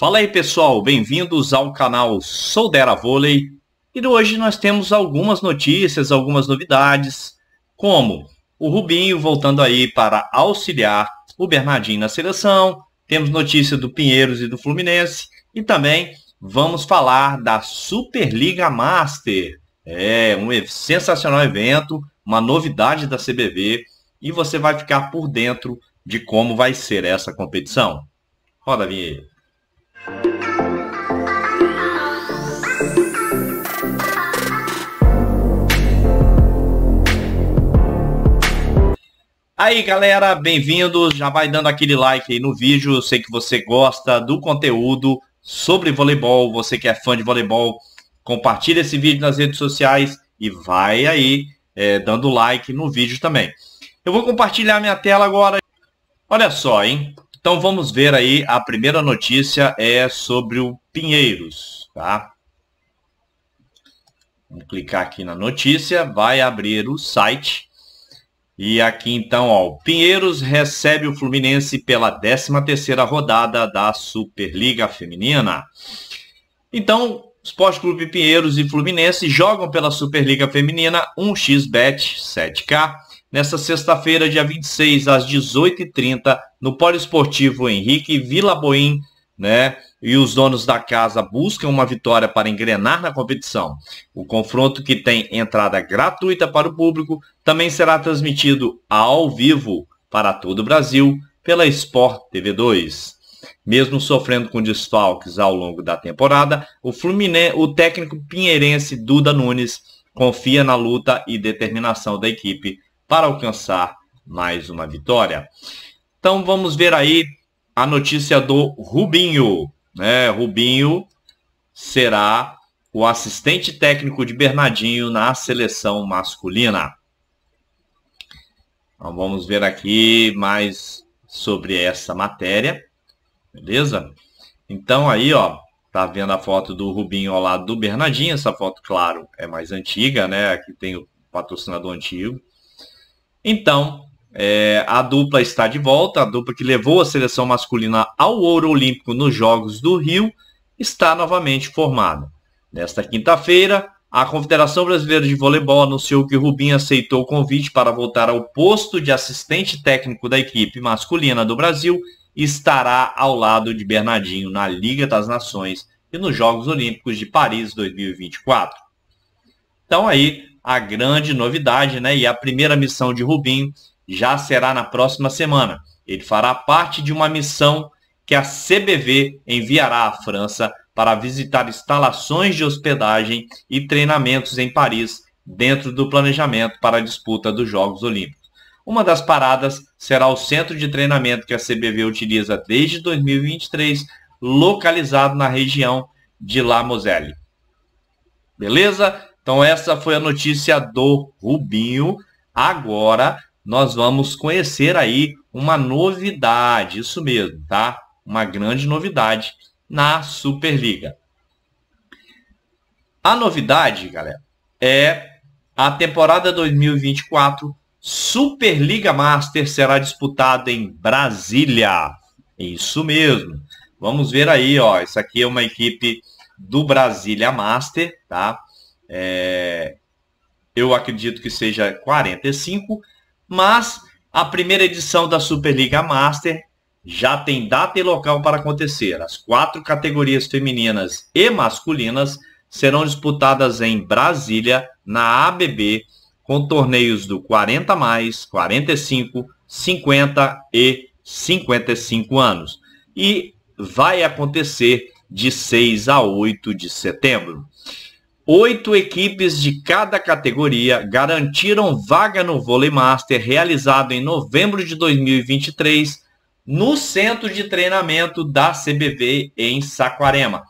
Fala aí pessoal, bem-vindos ao canal Soldera Vôlei e hoje nós temos algumas notícias, algumas novidades, como o Rubinho voltando aí para auxiliar o Bernardinho na seleção, temos notícia do Pinheiros e do Fluminense e também vamos falar da Superliga Master. É um sensacional evento, uma novidade da CBV e você vai ficar por dentro de como vai ser essa competição. Roda a vinheta. Aí galera, bem-vindos. Já vai dando aquele like aí no vídeo. Eu sei que você gosta do conteúdo sobre voleibol. Você que é fã de voleibol, compartilha esse vídeo nas redes sociais e vai aí é, dando like no vídeo também. Eu vou compartilhar minha tela agora. Olha só, hein? Então vamos ver aí. A primeira notícia é sobre o Pinheiros, tá? Vamos clicar aqui na notícia, vai abrir o site e aqui então, ó, Pinheiros recebe o Fluminense pela 13ª rodada da Superliga Feminina. Então, Esporte Clube Pinheiros e Fluminense jogam pela Superliga Feminina 1xBet 7K nesta sexta-feira, dia 26, às 18h30, no Poliesportivo Henrique Vila Boim, né? E os donos da casa buscam uma vitória para engrenar na competição. O confronto, que tem entrada gratuita para o público, também será transmitido ao vivo para todo o Brasil pela Sport TV2. Mesmo sofrendo com desfalques ao longo da temporada, o, Fluminense, o técnico pinheirense Duda Nunes confia na luta e determinação da equipe para alcançar mais uma vitória. Então vamos ver aí a notícia do Rubinho. Né? Rubinho será o assistente técnico de Bernardinho na seleção masculina. Então, vamos ver aqui mais sobre essa matéria. Beleza? Então aí, ó, tá vendo a foto do Rubinho ao lado do Bernardinho. Essa foto, claro, é mais antiga, né? Aqui tem o patrocinador antigo. Então, é, a dupla está de volta, a dupla que levou a seleção masculina ao ouro olímpico nos Jogos do Rio está novamente formada. Nesta quinta-feira, a Confederação Brasileira de Voleibol anunciou que Rubim aceitou o convite para voltar ao posto de assistente técnico da equipe masculina do Brasil e estará ao lado de Bernardinho na Liga das Nações e nos Jogos Olímpicos de Paris 2024. Então aí a grande novidade, né? E a primeira missão de Rubinho já será na próxima semana. Ele fará parte de uma missão que a CBV enviará à França para visitar instalações de hospedagem e treinamentos em Paris, dentro do planejamento para a disputa dos Jogos Olímpicos. Uma das paradas será o centro de treinamento que a CBV utiliza desde 2023, localizado na região de La Moselle. Beleza? Então essa foi a notícia do Rubinho. Agora nós vamos conhecer aí uma novidade, isso mesmo, tá? Uma grande novidade na Superliga. A novidade, galera, é a temporada 2024 Superliga Master será disputada em Brasília. Isso mesmo. Vamos ver aí, ó. Isso aqui é uma equipe do Brasília Master, tá? É... eu acredito que seja 45 mas a primeira edição da Superliga Master já tem data e local para acontecer. As quatro categorias femininas e masculinas serão disputadas em Brasília, na ABB, com torneios do 40 mais, 45, 50 e 55 anos. E vai acontecer de 6 a 8 de setembro. Oito equipes de cada categoria garantiram vaga no Vôlei Master realizado em novembro de 2023 no Centro de Treinamento da CBV em Saquarema.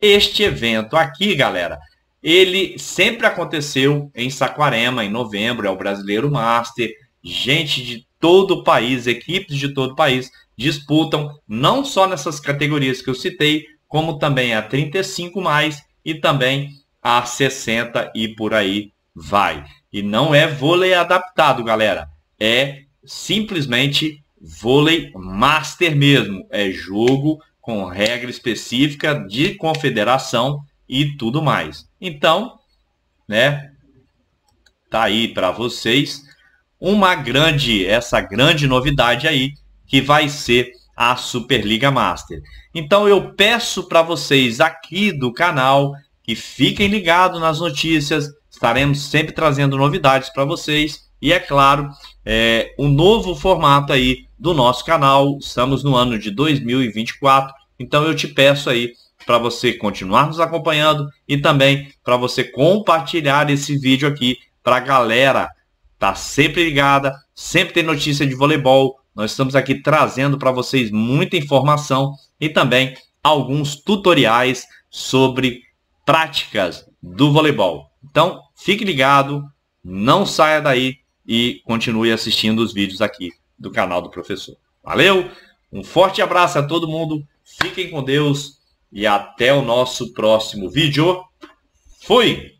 Este evento aqui, galera, ele sempre aconteceu em Saquarema em novembro, é o Brasileiro Master. Gente de todo o país, equipes de todo o país disputam não só nessas categorias que eu citei, como também a 35 mais e também a 60 e por aí vai. E não é vôlei adaptado, galera. É simplesmente vôlei master mesmo. É jogo com regra específica de confederação e tudo mais. Então, né? Tá aí para vocês uma grande, essa grande novidade aí que vai ser a Superliga Master. Então eu peço para vocês aqui do canal e fiquem ligados nas notícias, estaremos sempre trazendo novidades para vocês. E é claro, é, um novo formato aí do nosso canal. Estamos no ano de 2024, então eu te peço aí para você continuar nos acompanhando e também para você compartilhar esse vídeo aqui para a galera tá sempre ligada, sempre tem notícia de voleibol. Nós estamos aqui trazendo para vocês muita informação e também alguns tutoriais sobre práticas do voleibol. Então, fique ligado, não saia daí e continue assistindo os vídeos aqui do canal do professor. Valeu? Um forte abraço a todo mundo. Fiquem com Deus e até o nosso próximo vídeo. Fui!